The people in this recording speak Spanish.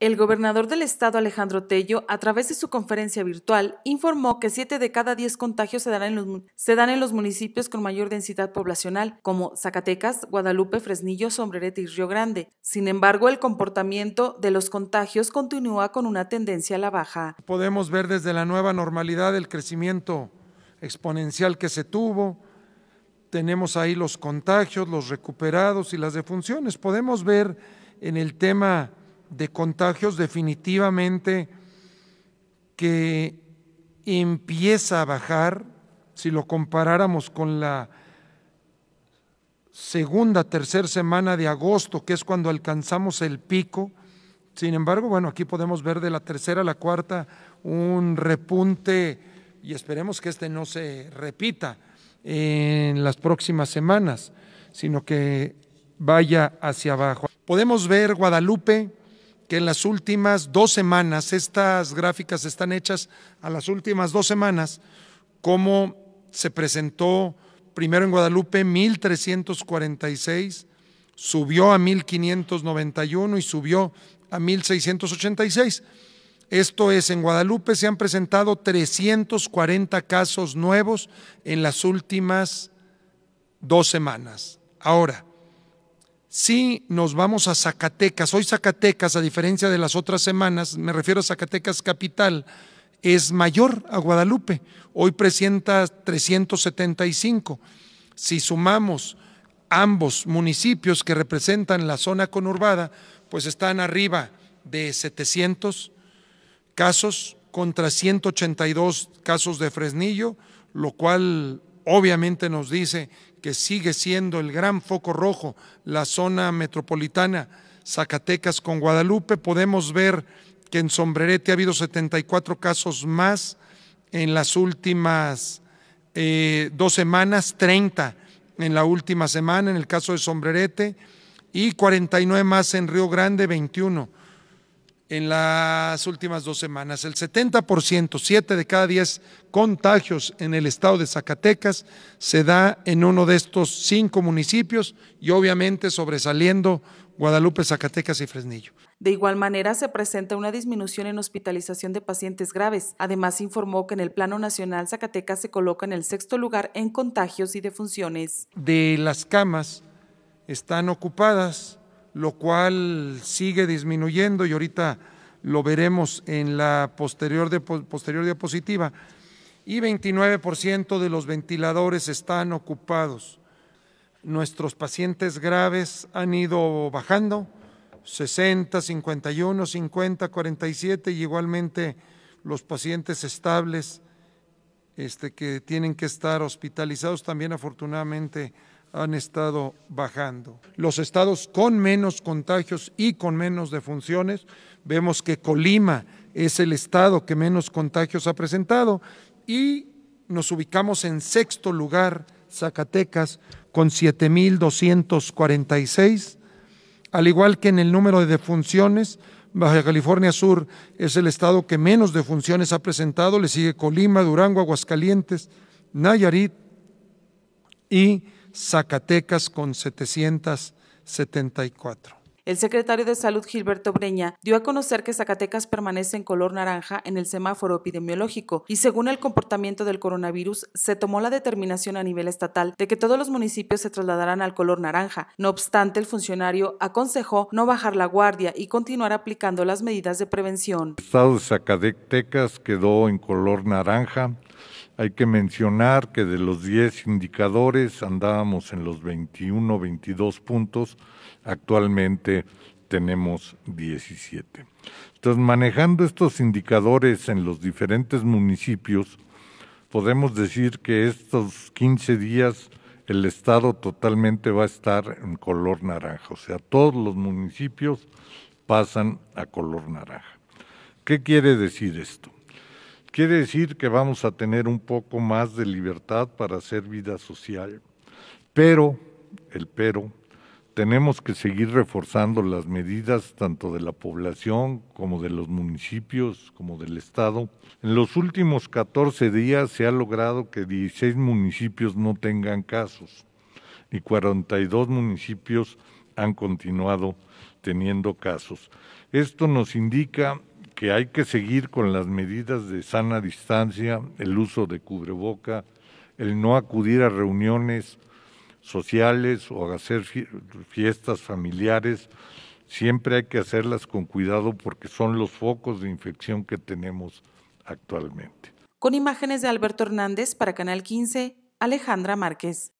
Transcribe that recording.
El gobernador del estado Alejandro Tello, a través de su conferencia virtual, informó que 7 de cada 10 contagios se dan, en los, se dan, en los, municipios con mayor densidad poblacional, como Zacatecas, Guadalupe, Fresnillo, Sombrerete y Río Grande. Sin embargo, el comportamiento de los contagios continúa con una tendencia a la baja. Podemos ver desde la nueva normalidad el crecimiento exponencial que se tuvo. Tenemos ahí los contagios, los recuperados y las defunciones. Podemos ver en el tema de contagios definitivamente que empieza a bajar, si lo comparáramos con la segunda, tercera semana de agosto, que es cuando alcanzamos el pico. Sin embargo, bueno, aquí podemos ver de la tercera a la cuarta un repunte y esperemos que este no se repita en las próximas semanas, sino que vaya hacia abajo. Podemos ver Guadalupe, que en las últimas dos semanas, estas gráficas están hechas a las últimas dos semanas, cómo se presentó primero en Guadalupe 1346, subió a 1591 y subió a 1686. Esto es, en Guadalupe se han presentado 340 casos nuevos en las últimas dos semanas. Ahora, si nos vamos a Zacatecas, hoy Zacatecas, a diferencia de las otras semanas, me refiero a Zacatecas capital, es mayor a Guadalupe. Hoy presenta 375. Si sumamos ambos municipios que representan la zona conurbada, pues están arriba de 700 casos contra 182 casos de Fresnillo, lo cual Obviamente nos dice que sigue siendo el gran foco rojo la zona metropolitana Zacatecas con Guadalupe. Podemos ver que en Sombrerete ha habido 74 casos más en las últimas eh, dos semanas, 30 en la última semana en el caso de Sombrerete y 49 más en Río Grande, 21 en las últimas dos semanas. El 70%, 7 de cada 10 contagios en el estado de Zacatecas se da en uno de estos cinco municipios y obviamente sobresaliendo Guadalupe, Zacatecas y Fresnillo. De igual manera, se presenta una disminución en hospitalización de pacientes graves. Además, informó que en el plano nacional Zacatecas se coloca en el sexto lugar en contagios y defunciones. De las camas están ocupadas lo cual sigue disminuyendo y ahorita lo veremos en la posterior, de, diapositiva, y 29% de los ventiladores están ocupados. Nuestros pacientes graves han ido bajando, 60, 51, 50, 47 y igualmente los pacientes estables este, que tienen que estar hospitalizados también afortunadamente han estado bajando. Los estados con menos contagios y con menos defunciones, vemos que Colima es el estado que menos contagios ha presentado y nos ubicamos en sexto lugar, Zacatecas, con 7.246, al igual que en el número de defunciones, Baja California Sur es el estado que menos defunciones ha presentado, le sigue Colima, Durango, Aguascalientes, Nayarit y Zacatecas con 774. El secretario de Salud Gilberto Breña dio a conocer que Zacatecas permanece en color naranja en el semáforo epidemiológico y según el comportamiento del coronavirus se tomó la determinación a nivel estatal de que todos los municipios se trasladarán al color naranja. No obstante, el funcionario aconsejó no bajar la guardia y continuar aplicando las medidas de prevención. El estado de Zacatecas quedó en color naranja hay que mencionar que de los 10 indicadores andábamos en los 21, 22 puntos, actualmente tenemos 17. Entonces, manejando estos indicadores en los diferentes municipios, podemos decir que estos 15 días el estado totalmente va a estar en color naranja, o sea, todos los municipios pasan a color naranja. ¿Qué quiere decir esto? Quiere decir que vamos a tener un poco más de libertad para hacer vida social, pero, el pero, tenemos que seguir reforzando las medidas tanto de la población como de los municipios, como del Estado. En los últimos 14 días se ha logrado que 16 municipios no tengan casos y 42 municipios han continuado teniendo casos. Esto nos indica que hay que seguir con las medidas de sana distancia, el uso de cubreboca, el no acudir a reuniones sociales o hacer fiestas familiares, siempre hay que hacerlas con cuidado porque son los focos de infección que tenemos actualmente. Con imágenes de Alberto Hernández para Canal 15, Alejandra Márquez.